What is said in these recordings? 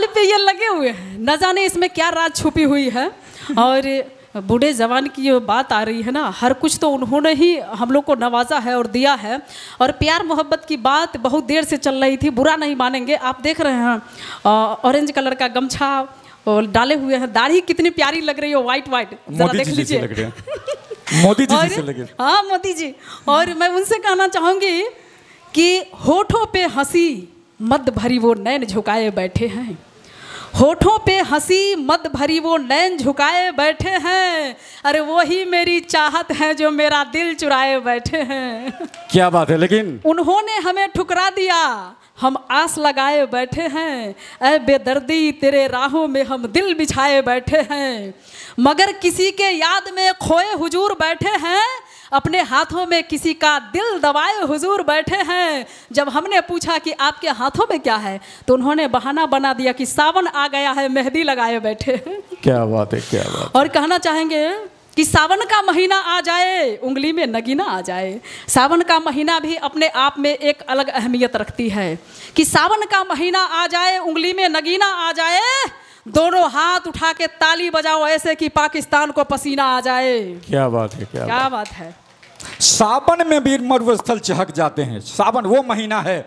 गाल पे ये लगे हुए हैं न जाने इसमें क्या रात छुपी हुई है और बूढ़े जवान की जो बात आ रही है ना हर कुछ तो उन्होंने ही हम लोग को नवाजा है और दिया है और प्यार मोहब्बत की बात बहुत देर से चल रही थी बुरा नहीं मानेंगे आप देख रहे हैं ऑरेंज कलर का गमछा और डाले हुए हैं दाढ़ी कितनी प्यारी लग रही है व्हाइट व्हाइट जरा देख लीजिए मोदी जी से लगे हाँ मोदी जी और मैं उनसे कहना चाहूंगी कि होठों पे हंसी मद भरी वो नैन झुकाए बैठे हैं होठों पे हंसी मत भरी वो नैन झुकाए बैठे हैं अरे वही मेरी चाहत है जो मेरा दिल चुराए बैठे हैं क्या बात है लेकिन उन्होंने हमें ठुकरा दिया हम आस लगाए बैठे हैं अरे बेदर्दी तेरे राहों में हम दिल बिछाए बैठे हैं मगर किसी के याद में खोए हुजूर बैठे हैं अपने हाथों में किसी का दिल दबाए हुजूर बैठे हैं जब हमने पूछा कि आपके हाथों में क्या है तो उन्होंने बहाना बना दिया कि सावन आ गया है मेहंदी लगाए बैठे क्या बात है क्या बात और कहना चाहेंगे कि सावन का महीना आ जाए उंगली में नगीना आ जाए सावन का महीना भी अपने आप में एक अलग अहमियत रखती है कि सावन का महीना आ जाए उंगली में नगीना आ जाए दोनों हाथ उठा के ताली बजाओ ऐसे कि पाकिस्तान को पसीना आ जाए क्या बात है क्या, क्या बात है सावन में भी मरुस्थल चहक जाते हैं सावन वो महीना है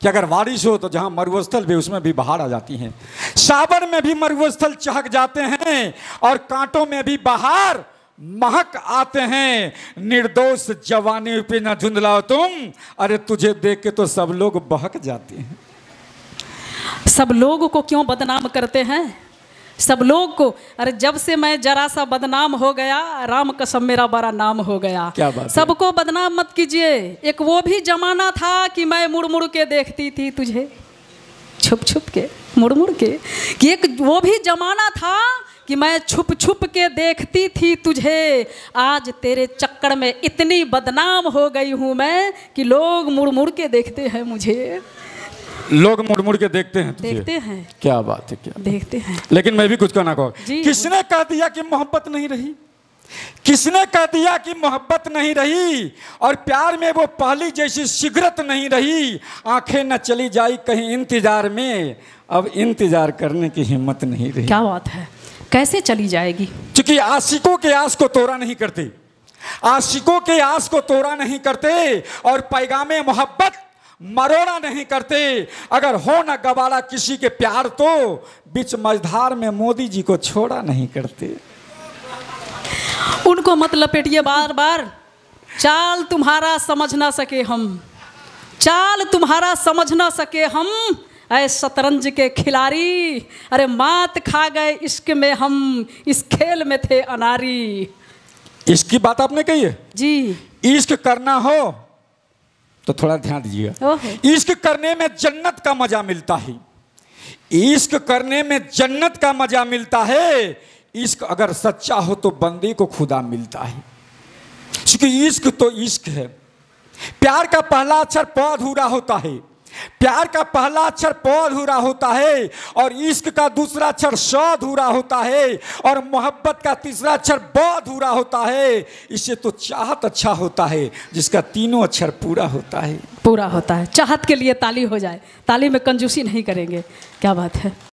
कि अगर बारिश हो तो जहाँ मरुस्थल भी उसमें भी बाहर आ जाती हैं सावन में भी मरुस्थल चहक जाते हैं और कांटों में भी बाहर महक आते हैं निर्दोष जवानी पे ना झुंझलाओ तुम अरे तुझे देख के तो सब लोग बहक जाते हैं सब लोग को क्यों बदनाम करते हैं सब लोग को अरे जब से मैं जरा सा बदनाम हो गया राम कसम मेरा बड़ा नाम हो गया क्या बात सबको बदनाम मत कीजिए एक वो भी जमाना था कि मैं मुड़ मुड़ के देखती थी तुझे छुप छुप के मुड़ मुड़ के कि एक वो भी जमाना था कि मैं छुप छुप के देखती थी तुझे आज तेरे चक्कर में इतनी बदनाम हो गई हूँ मैं कि लोग मुड़ मुड़ के देखते हैं मुझे लोग मुड़ मुड़ के देखते हैं देखते हैं क्या बात है क्या देखते हैं लेकिन मैं भी कुछ कहना कहूँ किसने कह दिया कि मोहब्बत नहीं रही किसने कह दिया कि मोहब्बत नहीं रही और प्यार में वो पहली जैसी सिगरत नहीं रही आंखें न चली जाई कहीं इंतजार में अब इंतजार करने की हिम्मत नहीं रही क्या बात है कैसे चली जाएगी क्योंकि आशिकों के आस को तोड़ा नहीं करते आशिकों के आस को तोड़ा नहीं करते और पैगामे मोहब्बत मरोड़ा नहीं करते अगर हो ना गवारा किसी के प्यार तो बीच मझधार में मोदी जी को छोड़ा नहीं करते उनको मत लपेटिए बार बार चाल तुम्हारा समझ ना सके हम चाल तुम्हारा समझ ना सके हम अरे शतरंज के खिलाड़ी अरे मात खा गए इश्क में हम इस खेल में थे अनारी इसकी बात आपने कही है जी इश्क करना हो तो थोड़ा ध्यान दीजिएगा इश्क करने में जन्नत का मजा मिलता है इश्क करने में जन्नत का मजा मिलता है इश्क अगर सच्चा हो तो बंदे को खुदा मिलता है क्योंकि इश्क तो इश्क है प्यार का पहला अक्षर पौधूरा होता है प्यार का पहला अक्षर प अधूरा होता है और इश्क का दूसरा अक्षर स अधूरा होता है और मोहब्बत का तीसरा अक्षर ब अधूरा होता है इससे तो चाहत अच्छा होता है जिसका तीनों अक्षर पूरा होता है पूरा होता है चाहत के लिए ताली हो जाए ताली में कंजूसी नहीं करेंगे क्या बात है